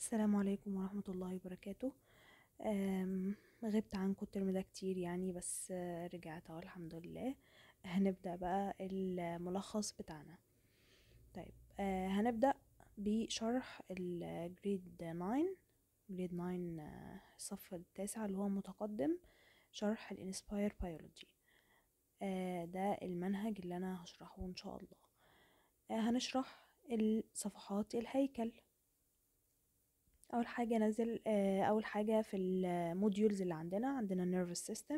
السلام عليكم ورحمة الله وبركاته غبت عنكم الترم ده كتير يعني بس رجعت اهو الحمد لله هنبدأ بقى الملخص بتاعنا طيب آه، هنبدأ بشرح الجريد 9 جريد 9 الصف التاسع اللي هو متقدم شرح الانسباير آه، بيولوجي ده المنهج اللي انا هشرحه ان شاء الله آه، هنشرح الصفحات الهيكل اول حاجه نزل آه، اول حاجه في الموديولز اللي عندنا عندنا nervous system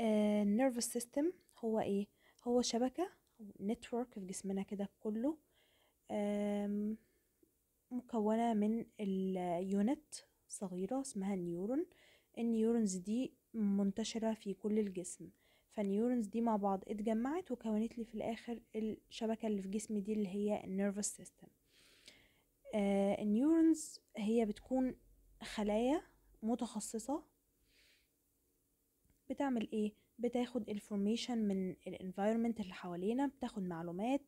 النيرفس آه، nervous system هو ايه هو شبكه نتورك في جسمنا كده كله مكونه من اليونت صغيره اسمها نيورون النيورونز دي منتشره في كل الجسم فالنيورونز دي مع بعض اتجمعت وكونت لي في الاخر الشبكه اللي في جسمي دي اللي هي النيرفس سيستم النيورونز هي بتكون خلايا متخصصة بتعمل ايه بتاخد information من الانفايرمنت اللي حوالينا بتاخد معلومات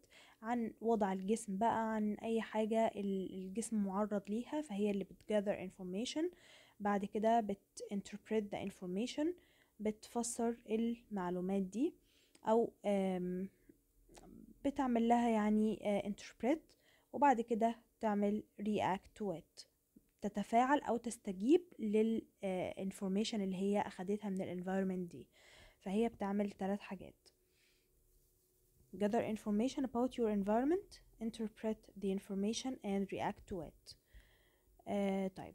عن وضع الجسم بقى عن اي حاجة الجسم معرض ليها فهي اللي بتgather information بعد كده بت interpret the information بتفسر المعلومات دي او بتعمل لها يعني آه، interpret وبعد كده تعمل react to it تتفاعل او تستجيب للانفورميشن آه، اللي هي اخدتها من الانفايرمنت دي فهي بتعمل ثلاث حاجات gather information about your environment interpret the information and react to it آه طيب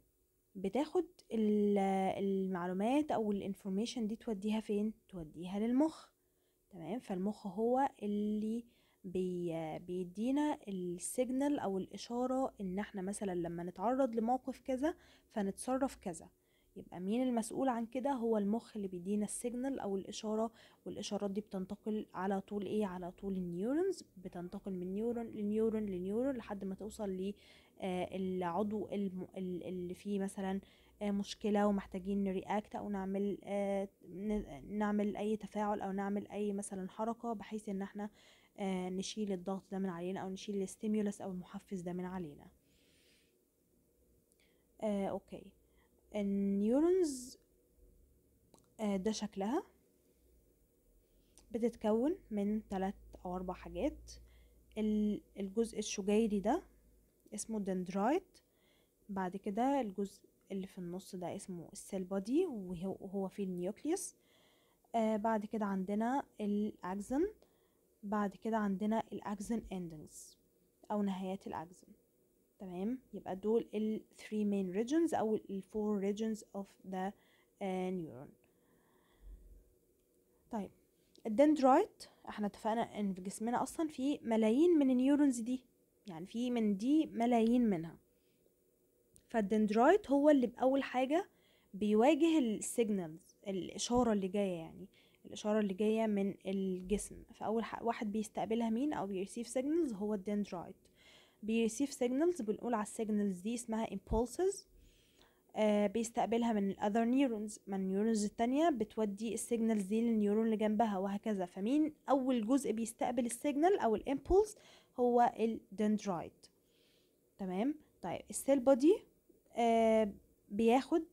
بتاخد المعلومات او الانفورميشن دي توديها فين توديها للمخ تمام فالمخ هو اللي بيدينا السيجنال او الاشاره ان احنا مثلا لما نتعرض لموقف كذا فنتصرف كذا يبقى مين المسؤول عن كده هو المخ اللي بيدينا السيجنال او الاشاره والاشارات دي بتنتقل على طول ايه على طول النيورونز بتنتقل من نيورون لنيورون لنيورون لحد ما توصل للعضو آه، اللي فيه مثلا آه، مشكله ومحتاجين نرياكت او نعمل آه، نعمل اي تفاعل او نعمل اي مثلا حركه بحيث ان احنا آه، نشيل الضغط ده من علينا او نشيل الستيمولس او المحفز ده من علينا آه، اوكي النيورونز آه، ده شكلها بتتكون من ثلاث او اربع حاجات الجزء الشجيري ده اسمه دندرايت بعد كده الجزء اللي في النص ده اسمه السيل بودي وهو فيه النيوكليوس آه بعد كده عندنا الاكزن بعد كده عندنا الاكزن اندنجز او نهايات الاكزن تمام يبقى دول ال 3 main regions او ال 4 regions of the uh, neuron طيب الدندرايت احنا اتفقنا ان في جسمنا اصلا في ملايين من النيورونز دي يعني في من دي ملايين منها فالدندرايت هو اللي باول حاجه بيواجه السيجنالز الاشاره اللي جايه يعني الإشارة اللي جاية من الجسم فأول واحد بيستقبلها مين أو بيرسيف سيجنالز هو الدندرايت بيرسيف سيجنالز بنقول على السيجنالز دي اسمها impulses آه بيستقبلها من الاذر نيورونز من النيورونز التانية بتودي السيجنالز دي للنيورون اللي جنبها وهكذا فمين اول جزء بيستقبل السيجنال او الامبولس هو الدندرايت تمام طيب السيل بودي آه بياخد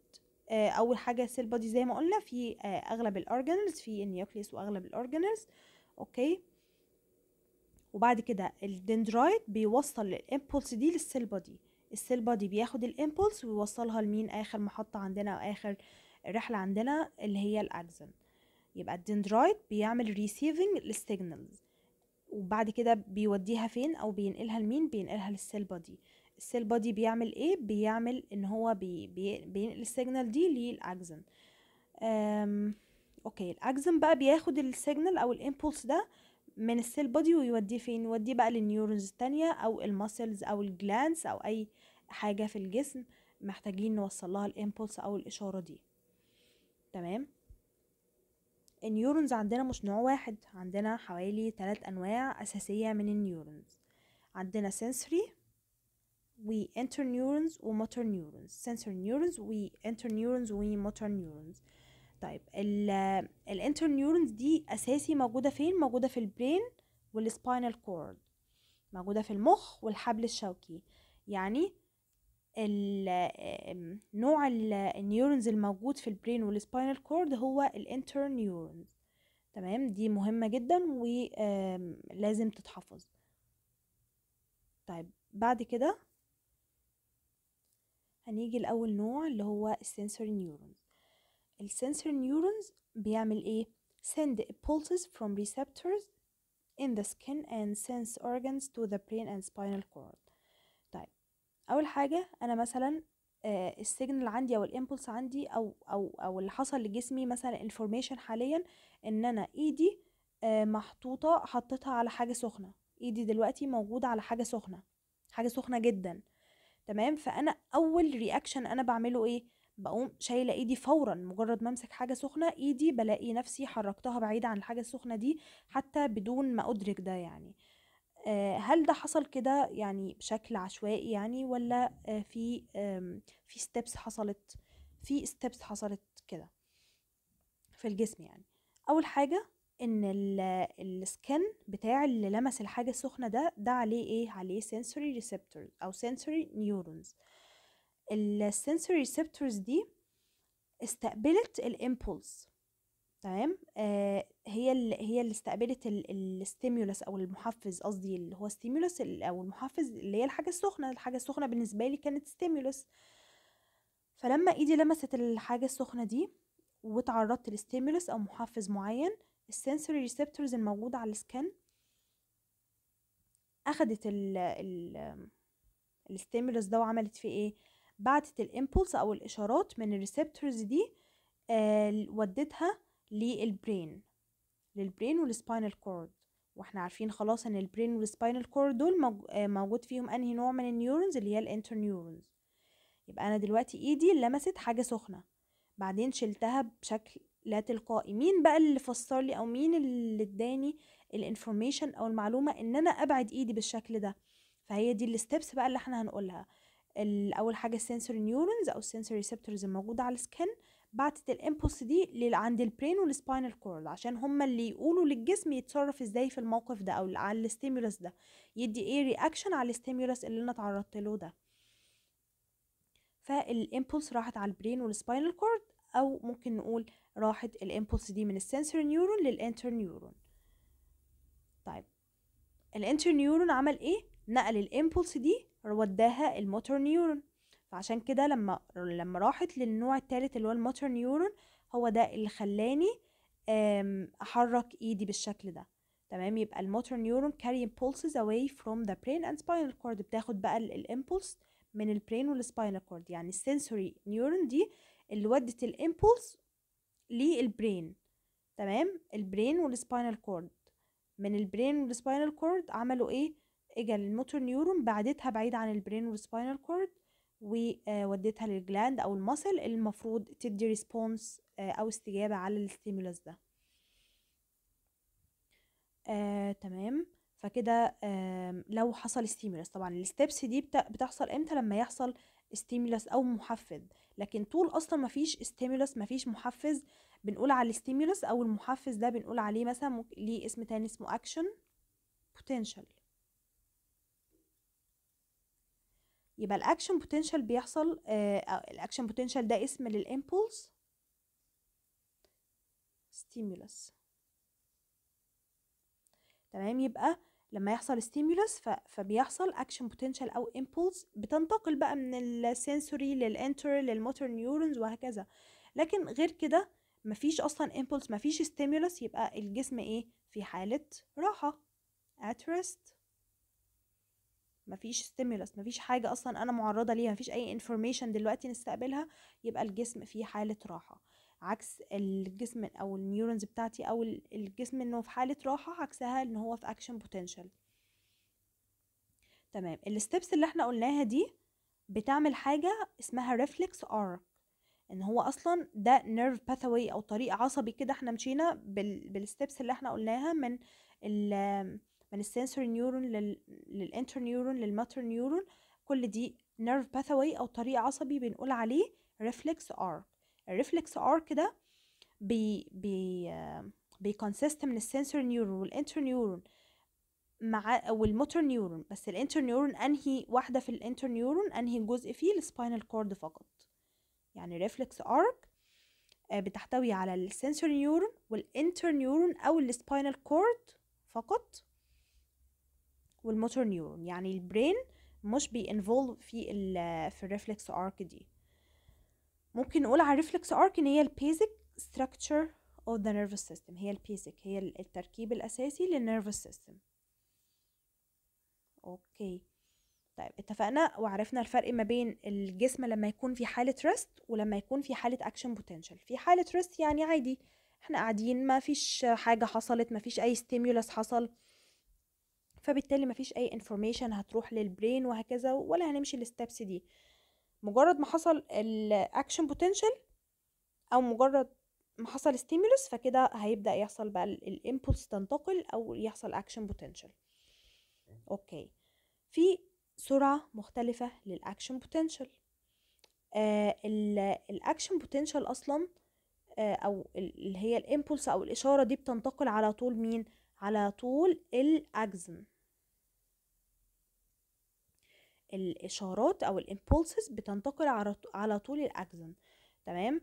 آه، اول حاجه سيل بودي زي ما قلنا في آه، اغلب الاورجانلز في النيوكليس واغلب الاورجانلز اوكي وبعد كده الدندرايت بيوصل الامبولس دي للسيل بودي السيل بودي بياخد الامبولس ويوصلها لمين اخر محطه عندنا او اخر رحله عندنا اللي هي الاكزن يبقى الدندرايت بيعمل ريسيفنج للسيجنالز وبعد كده بيوديها فين او بينقلها لمين بينقلها للسيل بودي السيل بودي بيعمل ايه بيعمل ان هو بي بي بينقل السيجنال دي للاكزن اوكي الاكزن بقى بياخد السيجنال او الامبولس ده من السيل بودي ويوديه فين يوديه بقى للنيورونز التانية او المسلز او الجلانس او اي حاجة في الجسم محتاجين نوصل لها الامبولس او الاشارة دي تمام النيورونز عندنا مش نوع واحد عندنا حوالي ثلاث انواع اساسية من النيورونز عندنا سنسري وانترنيورونز وموتور نيورونز سنسور نيورونز و motor نيورونز طيب الانترنيورونز دي اساسي موجوده فين موجوده في البرين والسباينال كورد موجوده في المخ والحبل الشوكي يعني ال نوع النيورونز الموجود في البرين والسباينال كورد هو الانترنيورونز تمام دي مهمة جدا ولازم تتحفظ طيب بعد كده هنيجي لأول نوع اللي هو السنسوري نيورونز السنسوري نيورونز بيعمل ايه send impulses from receptors in the skin and sense organs to the brain and spinal cord طيب اول حاجه انا مثلا آه السيجنال عندي او الامبولس عندي او او او اللي حصل لجسمي مثلا information حاليا ان انا ايدي آه محطوطه حطيتها على حاجه سخنه ايدي دلوقتي موجوده على حاجه سخنه حاجه سخنه جدا تمام فانا اول رياكشن انا بعمله ايه بقوم شايله ايدي فورا مجرد ما امسك حاجه سخنه ايدي بلاقي نفسي حركتها بعيده عن الحاجه السخنه دي حتى بدون ما ادرك ده يعني آه، هل ده حصل كده يعني بشكل عشوائي يعني ولا آه، في في ستيبس حصلت في ستيبس حصلت كده في الجسم يعني اول حاجه ان السكن بتاع اللي لمس الحاجه السخنه ده ده عليه ايه عليه سنسوري ريسبتورز او سنسوري نيورونز السنسوري ريسبتورز دي استقبلت الامبولس تمام آه هي اللي هي اللي استقبلت الستيمولس او المحفز قصدي اللي هو ستيمولس او المحفز اللي هي الحاجه السخنه الحاجه السخنه بالنسبه لي كانت ستيمولس فلما ايدي لمست الحاجه السخنه دي وتعرضت لستيمولس او محفز معين السنسوري ريسبتورز الموجودة على السكن أخدت ال ال الستيمولس ده وعملت فيه ايه بعتت الامبولس او الاشارات من الريسبتورز دي آه ودتها للبرين للبرين والسباينال كورد واحنا عارفين خلاص ان البرين والسباينال كورد دول آه، موجود فيهم انهي نوع من النيورونز اللي هي الانترنيورونز يبقى انا دلوقتي ايدي لمست حاجه سخنه بعدين شلتها بشكل لا تلقائي مين بقى اللي فسر لي او مين اللي اداني الانفورميشن او المعلومه ان انا ابعد ايدي بالشكل ده فهي دي الستبس بقى اللي احنا هنقولها اول حاجه السنسوري نيورونز او السنسوري ريسبتورز الموجوده على السكن بعتت الامبولس دي عند البرين والسباينال كورد عشان هما اللي يقولوا للجسم يتصرف ازاي في الموقف ده او على الاستيمولس ده يدي ايه رياكشن على الاستيمولس اللي انا اتعرضت له ده فالامبولس راحت على البرين والسباينال كورد او ممكن نقول راحت الامبولس دي من السنسور نيورون للانتر نيورون طيب الانتر نيورون عمل ايه نقل الامبولس دي وداها الموتور نيورون فعشان كده لما لما راحت للنوع الثالث اللي هو الموتور نيورون هو ده اللي خلاني احرك ايدي بالشكل ده تمام يبقى الموتور نيورون carrying pulses away from the brain and spinal cord بتاخد بقى الامبولس من البرين والسباينال كورد يعني السنسوري نيورون دي اللي ودت الامبولس للبرين تمام البرين والسباينال كورد من البرين والسباينال كورد عملوا ايه اجى الموتور نيورون بعدتها بعيد عن البرين والسباينال كورد ووديتها للجلاند او المسل المفروض تدي ريسبونس آه، او استجابه على الستيمولس ده آه، تمام فكده آه، لو حصل ستيمولس طبعا الستبس دي بتحصل امتى لما يحصل ستيمولس او محفز لكن طول اصلا ما فيش ستيمولس ما فيش محفز بنقول على الستيمولس او المحفز ده بنقول عليه مثلا ليه اسم تاني اسمه اكشن بوتنشال يبقى الاكشن بوتنشال بيحصل آه الاكشن بوتنشال ده اسم للامبولس ستيمولس تمام يبقى لما يحصل ستيمولس فبيحصل اكشن بوتنشال او امبولس بتنتقل بقى من السنسوري للانتر للموتور نيورونز وهكذا لكن غير كده مفيش اصلا امبولس مفيش ستيمولس يبقى الجسم ايه في حاله راحه at rest مفيش ستيمولس مفيش حاجه اصلا انا معرضه ليها مفيش اي انفورميشن دلوقتي نستقبلها يبقى الجسم في حاله راحه عكس الجسم او النيورونز بتاعتي او الجسم انه في حاله راحه عكسها ان هو في اكشن بوتنشال تمام الستبس اللي احنا قلناها دي بتعمل حاجه اسمها ريفلكس ارك ان هو اصلا ده نيرف باثوي او طريق عصبي كده احنا مشينا بال... بالستبس اللي احنا قلناها من ال... من السنسوري نيورون للانتر نيورون للماتر نيورون كل دي نيرف باثوي او طريق عصبي بنقول عليه ريفلكس ارك الريفلكس ارك ده بي بي بي بيكونسيست من السنسور نيورون والانتر نيورون مع والموتور نيورون بس الانتر نيورون انهي واحده في الانتر نيورون انهي جزء فيه السباينال كورد فقط يعني ريفلكس ارك آه، بتحتوي على السنسور نيورون والانتر نيورون او السباينال كورد فقط والموتور نيورون يعني البرين مش بينفولف في ال في الريفلكس ارك دي ممكن نقول على الريفلكس ارك ان هي البيزك ستراكشر اوف ذا نيرفس سيستم هي البيزك هي التركيب الاساسي للنيرفس سيستم اوكي طيب اتفقنا وعرفنا الفرق ما بين الجسم لما يكون في حالة ريست ولما يكون في حالة اكشن بوتنشال في حالة ريست يعني عادي احنا قاعدين ما فيش حاجة حصلت ما فيش اي ستيمولس حصل فبالتالي ما فيش اي انفورميشن هتروح للبرين وهكذا ولا هنمشي الستبس دي مجرد ما حصل الاكشن بوتنشال او مجرد ما حصل ستيمولس فكده هيبدا يحصل بقى الامبولس تنتقل او يحصل اكشن بوتنشال اوكي في سرعه مختلفه للاكشن بوتنشال الاكشن بوتنشال اصلا آه او اللي هي الامبولس او الاشاره دي بتنتقل على طول مين على طول الاكزن الإشارات أو الإمبولسز بتنتقل على طول الأكزون تمام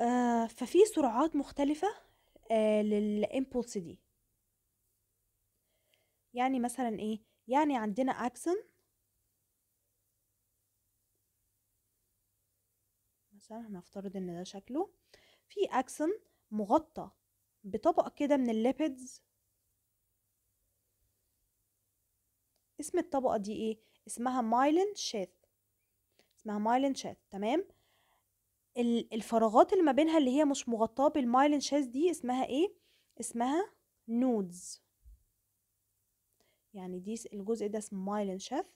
آه ففي سرعات مختلفة آه للإمبولس دي يعني مثلا إيه يعني عندنا أكسون مثلا هنفترض إن ده شكله في أكسون مغطى بطبقة كده من الليبيدز اسم الطبقة دي ايه اسمها مايلين شاث اسمها مايلين شاث تمام الفراغات اللي ما بينها اللي هي مش مغطاه بالمايلين شاث دي اسمها ايه اسمها نودز يعني دي الجزء ده اسمه مايلين شاث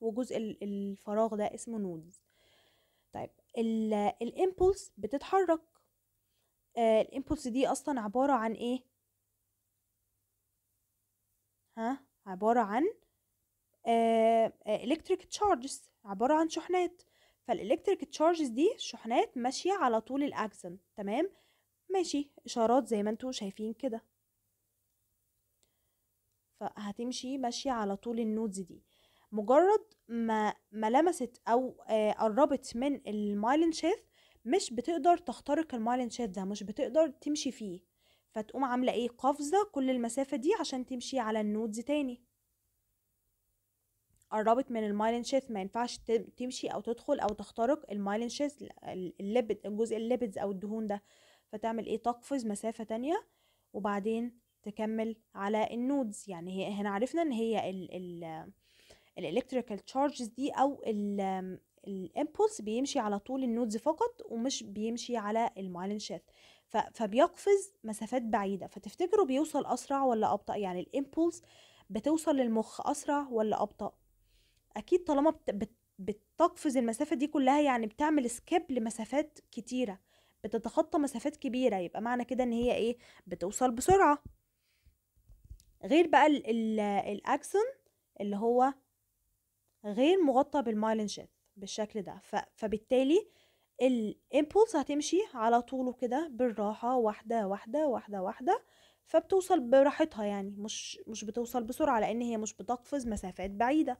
وجزء الفراغ ده اسمه نودز طيب الامبولس بتتحرك آه، الانبوتس دي اصلا عبارة عن ايه ها عبارة عن الكتريك آه، تشارجز آه، عبارة عن شحنات فالالكتريك تشارجز دي شحنات ماشية على طول الاكسن تمام ماشي اشارات زي ما انتوا شايفين كده فهتمشي ماشية على طول النودز دي مجرد ما ما لمست او قربت من المايلين شيث مش بتقدر تخترق المايلين شيت ده مش بتقدر تمشي فيه فتقوم عاملة ايه قفزة كل المسافة دي عشان تمشي على النودز تاني قربت من المايلين شيت ما ينفعش تمشي او تدخل او تخترق المايلين شيت الليبد الجزء الليبدز او الدهون ده فتعمل ايه تقفز مسافة تانية وبعدين تكمل على النودز يعني هي هنا عرفنا ان هي الالكتريكال تشارجز دي او ال الامبولس بيمشي على طول النودز فقط ومش بيمشي على المعلن شاف فبيقفز مسافات بعيده فتفتكروا بيوصل اسرع ولا ابطا يعني الامبولس بتوصل للمخ اسرع ولا ابطا اكيد طالما بت... بتقفز المسافه دي كلها يعني بتعمل سكيب لمسافات كتيره بتتخطى مسافات كبيره يبقى معنى كده ان هي ايه بتوصل بسرعه غير بقى الاكسون اللي هو غير مغطى بالمايلين شيف بالشكل ده ف... فبالتالي الامبولس هتمشي على طوله كده بالراحه واحده واحده واحده واحده فبتوصل براحتها يعني مش مش بتوصل بسرعه لان هي مش بتقفز مسافات بعيده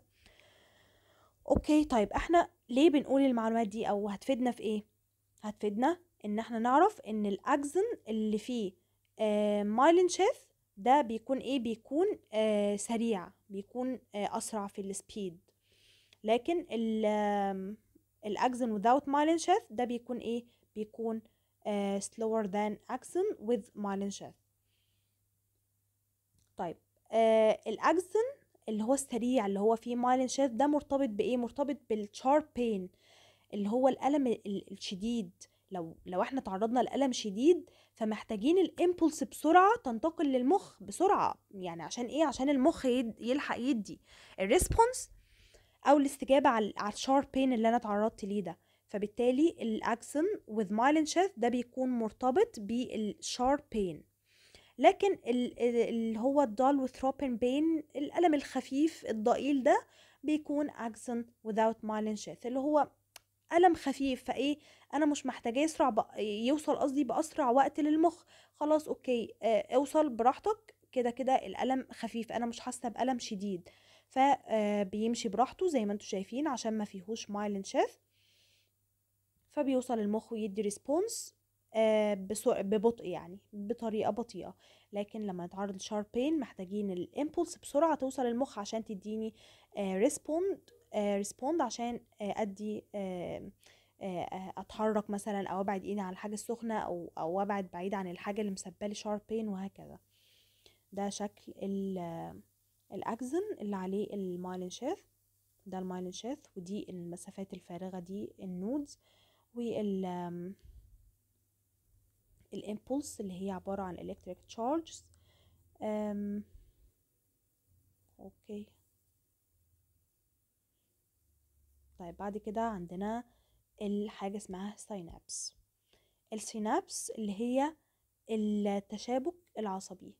اوكي طيب احنا ليه بنقول المعلومات دي او هتفيدنا في ايه هتفيدنا ان احنا نعرف ان الاكزن اللي فيه آه مايلين شيف ده بيكون ايه بيكون آه سريع بيكون آه اسرع في السبيد لكن ال الاكسن without مايلين sheath ده بيكون ايه بيكون uh, slower than axon with myelin طيب uh, آه، الاكسن اللي هو السريع اللي هو فيه مايلين شيف ده مرتبط بايه مرتبط بالشارب بين اللي هو الالم الشديد لو لو احنا تعرضنا لالم شديد فمحتاجين الامبولس بسرعه تنتقل للمخ بسرعه يعني عشان ايه عشان المخ يلحق يدي الريسبونس او الاستجابه على الشارب بين اللي انا اتعرضت ليه ده فبالتالي الاكسن وذ مايلين شيث ده بيكون مرتبط بالشارب بين لكن اللي هو الدال وثروبين بين الالم الخفيف الضئيل ده بيكون اكسن without مايلين شيث اللي هو ألم خفيف فإيه أنا مش محتاجة يسرع يوصل قصدي بأسرع وقت للمخ خلاص أوكي اوصل براحتك كده كده الألم خفيف أنا مش حاسة بألم شديد فبيمشي آه، براحته زي ما انتم شايفين عشان ما فيهوش مايلين شاث فبيوصل المخ ويدي ريسبونس آه، ببطء يعني بطريقة بطيئة لكن لما نتعرض لشاربين محتاجين الامبولس بسرعة توصل المخ عشان تديني ريسبوند آه، ريسبوند عشان ادي اتحرك مثلا او ابعد ايدي عن الحاجة السخنة او او ابعد بعيد عن الحاجة اللي مسببة لي وهكذا ده شكل ال الأكزن اللي عليه المايلين شيث ده المايلين شيث ودي المسافات الفارغة دي النودز وال الامبولس اللي هي عبارة عن electric تشارج أم. اوكي طيب بعد كده عندنا الحاجة اسمها سينابس السينابس اللي هي التشابك العصبي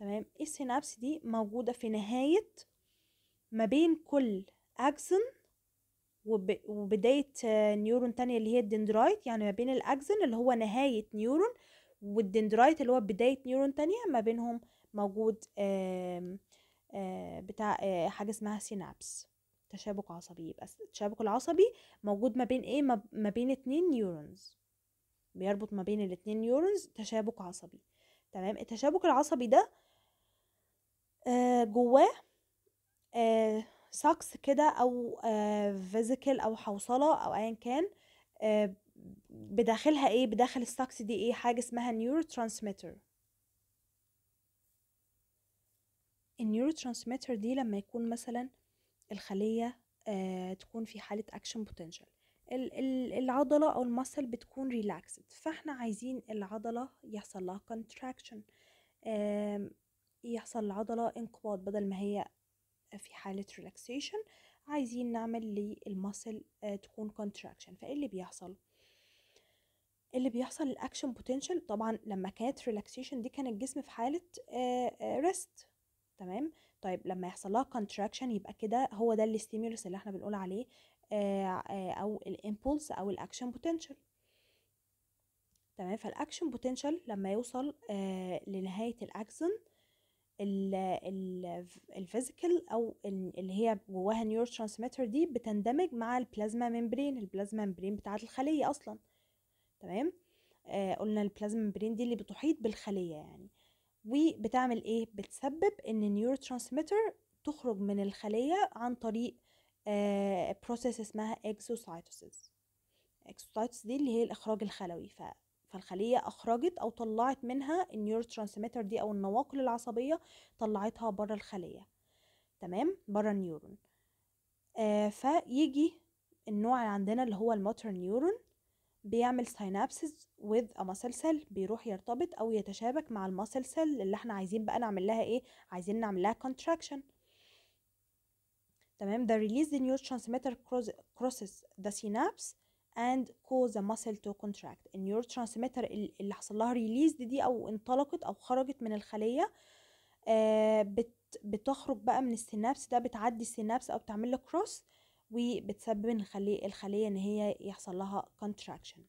تمام السينابس دي موجودة في نهاية ما بين كل أكسن وب... وبداية نيورون تانية اللي هي الدندرايت يعني ما بين الأكسن اللي هو نهاية نيورون والدندرايت اللي هو بداية نيورون تانية ما بينهم موجود آم بتاع حاجة اسمها سينابس تشابك عصبي يبقى التشابك العصبي موجود ما بين ايه ما بين اتنين نيورونز بيربط ما بين الاتنين نيورونز تشابك عصبي تمام التشابك العصبي ده آه، جواه ساكس آه، كده او فيزيكال آه، او حوصله او ايا كان بداخلها ايه بداخل الساكس دي ايه حاجه اسمها نيورو ترانسميتر النيورو ترانسميتر دي لما يكون مثلا الخليه تكون في حاله اكشن بوتنشال العضله او المسل بتكون ريلاكسد فاحنا عايزين العضله يحصل لها كونتراكشن يحصل العضلة انقباض بدل ما هي في حالة ريلاكسيشن عايزين نعمل للمسل آه، تكون كونتراكشن فايه اللي بيحصل اللي بيحصل الاكشن بوتنشال طبعا لما كانت ريلاكسيشن دي كان الجسم في حالة ريست آه، آه، تمام طيب لما يحصل لها كونتراكشن يبقى كده هو ده الاستيمولس اللي احنا بنقول عليه او الامبولس او الاكشن بوتنشال تمام فالاكشن بوتنشال لما يوصل لنهايه الاكسن الفيزيكال او اللي هي جواها نيور ترانسميتر دي بتندمج مع البلازما ممبرين البلازما ممبرين بتاعه الخليه اصلا تمام آه قلنا البلازما ممبرين دي اللي بتحيط بالخليه يعني وبتعمل ايه بتسبب ان النيور ترانسميتر تخرج من الخليه عن طريق آه بروسيس اسمها اكسوسايتوسيس اكسوسايتوس دي اللي هي الاخراج الخلوي ف فالخلية أخرجت أو طلعت منها النيورو ترانسميتر دي أو النواقل العصبية طلعتها بره الخلية تمام بره النيورون آه فيجي النوع عندنا اللي هو الموتر نيورون بيعمل سينابسز with a muscle cell بيروح يرتبط او يتشابك مع المسل سيل اللي احنا عايزين بقى نعمل لها ايه عايزين نعمل لها contraction تمام ده release the neurotransmitter crosses the synapse and cause a muscle to contract ترانسميتر اللي حصل لها ريليز دي او انطلقت او خرجت من الخليه آه، بت بتخرج بقى من السينابس ده بتعدي السينابس او بتعمل له كروس وبتسبب الخليه الخليه ان هي يحصل لها contraction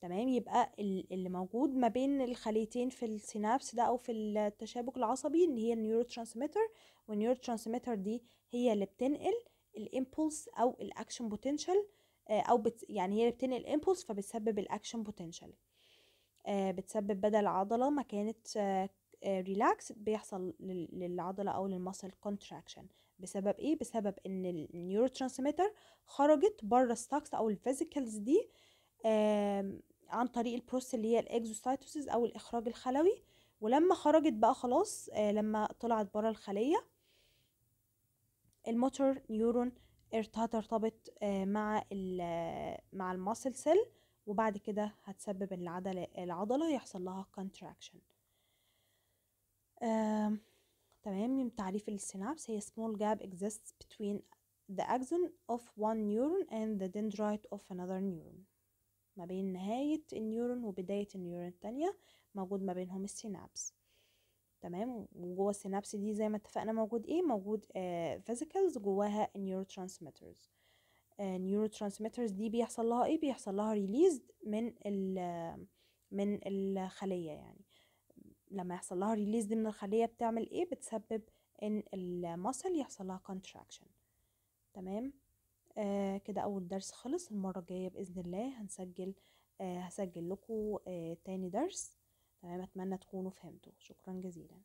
تمام يبقى اللي موجود ما بين الخليتين في السينابس ده او في التشابك العصبي ان هي والنيورو ترانسميتر دي هي اللي بتنقل الامبولس او الاكشن بوتنشال آه، او بت يعني هي بتنقل امبولس فبتسبب الاكشن آه، بوتنشال بتسبب بدل العضله ما كانت ريلاكس آه، بيحصل للعضله او للمسل كونتراكشن بسبب ايه بسبب ان النيورو ترانسميتر خرجت بره الساكس او الفيزيكالز دي عن طريق البروسيس اللي هي الاكزوسايتوسيس او الاخراج الخلوي ولما خرجت بقى خلاص لما طلعت بره الخليه الموتور نيورون هترتبط آه، مع مع الماسل سيل وبعد كده هتسبب ان العضلة العضلة يحصل لها contraction تمام تعريف السينابس هي small gap exists between the axon of one neuron and the dendrite of another neuron ما بين نهاية النيورون وبداية النيورون التانية موجود ما بينهم السينابس تمام وجوه السينابس دي زي ما اتفقنا موجود ايه موجود فيزيكلز آه، جواها نيورو ترانسميترز نيورو ترانسميترز دي بيحصل لها ايه بيحصل لها ريليز من ال من الخليه يعني لما يحصل لها ريليز من الخليه بتعمل ايه بتسبب ان المسل يحصل لها كونتراكشن تمام آه كده اول درس خلص المره الجايه باذن الله هنسجل آه هسجل لكم آه تاني درس تمام اتمنى تكونوا فهمتوا شكرا جزيلا